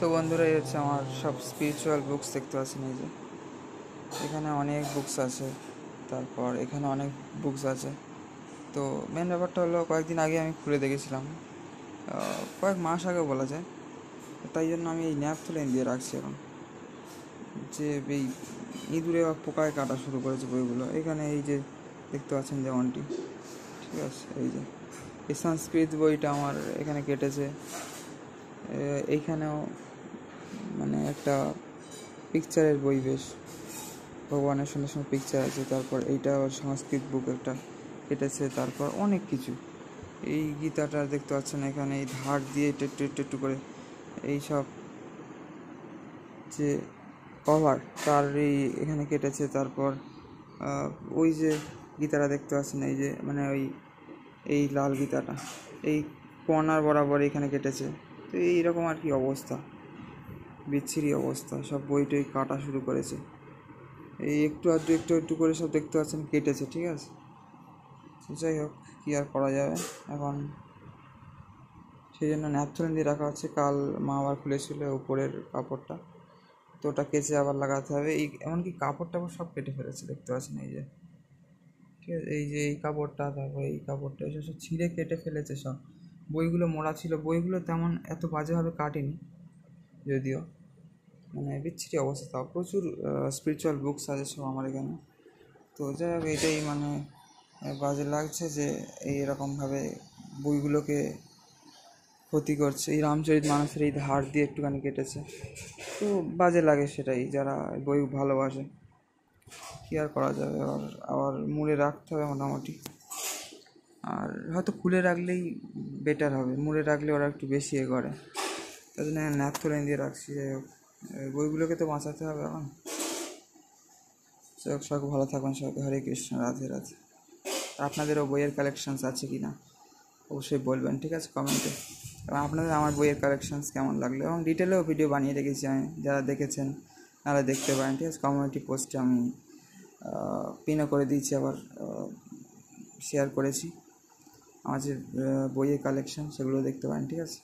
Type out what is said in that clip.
তো বন্ধুরা হচ্ছে আমার সব স্পিরিচুয়াল বুকস দেখতে পাচ্ছেন এই যে এখানে অনেক বুকস আছে তারপর এখানে অনেক বুকস আছে তো মেন ব্যাপারটা হলো কয়েকদিন আগে আমি খুলে দেখেছিলাম কয়েক মাস আগে বলা যায় তাই জন্য আমি এই ন্যাপ তুলে দিয়ে রাখছি এখন যে এই ইঁদুরে বা পোকায় কাটা শুরু করেছে বইগুলো এখানে এই যে দেখতে পাচ্ছেন যেমনটি ঠিক আছে এই যে এই সংস্কৃত বইটা আমার এখানে কেটেছে এইখানেও মানে একটা পিকচারের বেশ ভগবানের সঙ্গে সঙ্গে পিকচার আছে তারপর এইটা আবার সংস্কৃত বুক একটা কেটেছে তারপর অনেক কিছু এই গীতাটা দেখতে পাচ্ছেন এখানে এই ধার দিয়ে একটু একটু করে এইসব যে কভার তার এই এখানে কেটেছে তারপর ওই যে গীতাটা দেখতে পাচ্ছেন এই যে মানে ওই এই লাল গীতাটা এই কর্নার বরাবর এখানে কেটেছে তো এইরকম আর কি অবস্থা বিচ্ছিরি অবস্থা সব বই টই কাটা শুরু করেছে এই একটু আধটু একটু একটু করে সব দেখতে পাচ্ছেন কেটেছে ঠিক আছে যাই হোক কী আর করা যাবে এখন সেই জন্য ন্যাপথলিন দিয়ে রাখা হচ্ছে কাল মা আবার খুলেছিল উপরের কাপড়টা তো ওটা কেচে আবার লাগাতে হবে এই এমনকি কাপড় আবার সব কেটে ফেলেছে দেখতে পাচ্ছেন এই যে ঠিক আছে এই যে এই কাপড়টা তারপর এই কাপড়টা এসব সব ছিঁড়ে কেটে ফেলেছে সব বইগুলো মোড়া ছিল বইগুলো তেমন এত বাজেভাবে কাটেনি যদিও মানে বিচ্ছিরি অবস্থা তাও প্রচুর স্পিরিচুয়াল বুকস আছে সব আমার এখানে তো যাই হোক এটাই মানে বাজে লাগছে যে এই এরকমভাবে বইগুলোকে ক্ষতি করছে এই রামচরিত মানুষের এই ধার দিয়ে একটুখানি কেটেছে তো বাজে লাগে সেটাই যারা বই ভালোবাসে কী আর করা যাবে আবার আবার মূলে রাখতে হবে মোটামুটি আর হয়তো খুলে রাখলেই বেটার হবে মুড়ে রাখলে ওরা একটু বেশি এ করে তার জন্য ন্যাপথোলাইন দিয়ে রাখছি যাই হোক বইগুলোকে তো বাঁচাতে হবে এখন যাই হোক সবাই ভালো থাকবেন সবাই হরে কৃষ্ণ রাধে রাধে আপনাদেরও বইয়ের কালেকশানস আছে কি না অবশ্যই বলবেন ঠিক আছে কমেন্টে এবং আপনাদের আমার বইয়ের কালেকশানস কেমন লাগলো এবং ডিটেলেও ভিডিও বানিয়ে রেখেছি আমি যারা দেখেছেন তারা দেখতে পারেন ঠিক আছে কমিউনিটি পোস্টে আমি পিনও করে দিয়েছি আবার শেয়ার করেছি আমার যে বইয়ের কালেকশান সেগুলো দেখতে পারেন ঠিক আছে